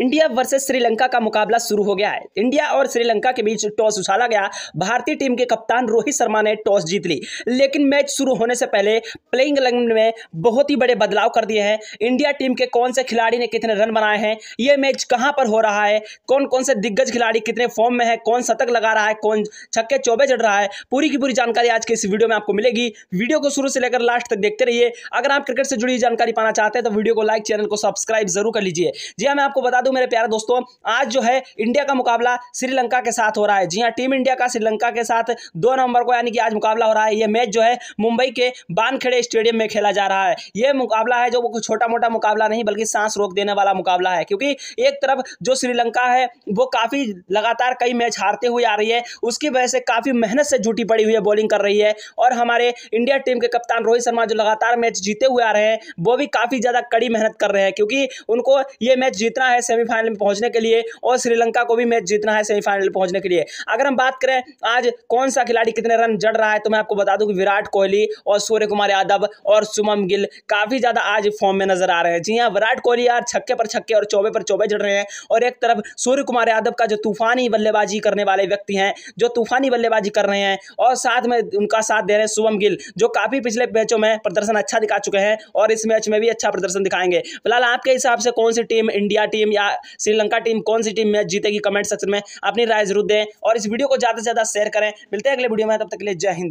India versus Sri Lanka का मुकाबला शुरू हो गया है इंडिया और श्रीलंका के बीच टॉस उछाला गया भारतीय टीम के कप्तान रोहित शर्मा ने टॉस जीत ली लेकिन मैच शुरू होने से पहले प्लेइंग इलेवन में बहुत ही बड़े बदलाव कर दिए हैं इंडिया टीम के कौन से खिलाड़ी ने कितने रन बनाए हैं ये मैच कहाँ पर हो रहा है कौन कौन से दिग्गज खिलाड़ी कितने फॉर्म में है कौन शतक लगा रहा है कौन छक्के चौबे चढ़ रहा है पूरी की पूरी जानकारी आज के इस वीडियो में आपको मिलेगी वीडियो को शुरू से लेकर लास्ट तक देखते रहिए अगर आप क्रिकेट से जुड़ी जानकारी पाना चाहते हैं तो वीडियो को लाइक चैनल को सब्सक्राइब जरूर कर लीजिए जी हाँ, मैं आपको बता दूँ दूं मेरे प्यारे दोस्तों आज जो है इंडिया का मुकाबला श्रीलंका के साथ हो रहा है जी हाँ टीम इंडिया का श्रीलंका के साथ दो नवंबर को यानी कि आज मुकाबला हो रहा है यह मैच जो है मुंबई के बानखेड़े स्टेडियम में खेला जा रहा है यह मुकाबला है जो कोई छोटा मोटा मुकाबला नहीं बल्कि सांस रोक देने वाला मुकाबला है क्योंकि एक तरफ जो श्रीलंका है वो काफ़ी लगातार कई मैच हारते हुए आ रही है उसकी वजह से काफ़ी मेहनत से जुटी पड़ी हुई है बॉलिंग कर रही है और हमारे इंडिया टीम के कप्तान रोहित शर्मा जो लगातार मैच जीते हुए आ रहे हैं वो भी काफ़ी ज़्यादा कड़ी मेहनत कर रहे हैं क्योंकि उनको ये मैच जीतना है सेमीफाइनल में पहुंचने के लिए और श्रीलंका को भी मैच जीतना है सेमीफाइनल पहुंचने के लिए अगर हम बात करें आज कौन सा खिलाड़ी कितने रन जड़ रहा है तो मैं आपको बता दूं कि विराट कोहली और सूर्य कुमार यादव और सुमम गिल काफ़ी ज़्यादा आज फॉर्म में नजर आ रहे हैं जी हाँ विराट कोहली यार छक्के पर छक्के और चौबे पर चौबे जड़ रहे हैं और एक तरफ सूर्य कुमार यादव का जो तूफानी बल्लेबाजी करने वाले व्यक्ति हैं जो तूफानी बल्लेबाजी कर रहे हैं और साथ में उनका साथ दे रहे हैं शुभम गिल जो काफ़ी पिछले मैचों में प्रदर्शन अच्छा दिखा चुके हैं और इस मैच में भी अच्छा प्रदर्शन दिखाएंगे फिलहाल आपके हिसाब से कौन सी टीम इंडिया टीम या श्रीलंका टीम कौन सी टीम मैच जीतेगी कमेंट सेक्शन में अपनी राय जरूर दें और इस वीडियो को ज़्यादा से ज़्यादा शेयर करें मिलते हैं अगले वीडियो में तब तक के लिए जय हिंद